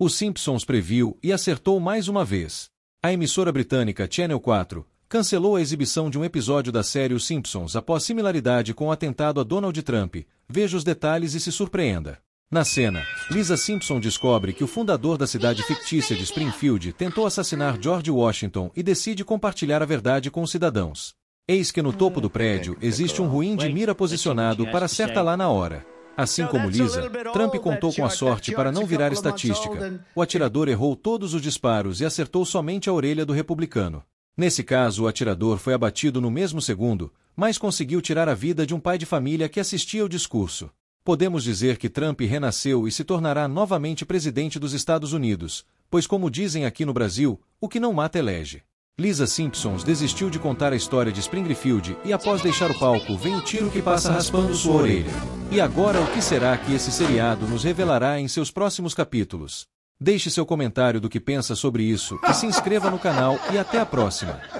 Os Simpsons previu e acertou mais uma vez. A emissora britânica Channel 4 cancelou a exibição de um episódio da série Os Simpsons após similaridade com o atentado a Donald Trump. Veja os detalhes e se surpreenda. Na cena, Lisa Simpson descobre que o fundador da cidade fictícia de Springfield tentou assassinar George Washington e decide compartilhar a verdade com os cidadãos. Eis que no topo do prédio existe um ruim de mira posicionado para acertar lá na hora. Assim como Lisa, Trump contou com a sorte para não virar estatística. O atirador errou todos os disparos e acertou somente a orelha do republicano. Nesse caso, o atirador foi abatido no mesmo segundo, mas conseguiu tirar a vida de um pai de família que assistia ao discurso. Podemos dizer que Trump renasceu e se tornará novamente presidente dos Estados Unidos, pois, como dizem aqui no Brasil, o que não mata elege. Lisa Simpsons desistiu de contar a história de Springfield e após deixar o palco vem o tiro que passa raspando sua orelha. E agora o que será que esse seriado nos revelará em seus próximos capítulos? Deixe seu comentário do que pensa sobre isso e se inscreva no canal e até a próxima.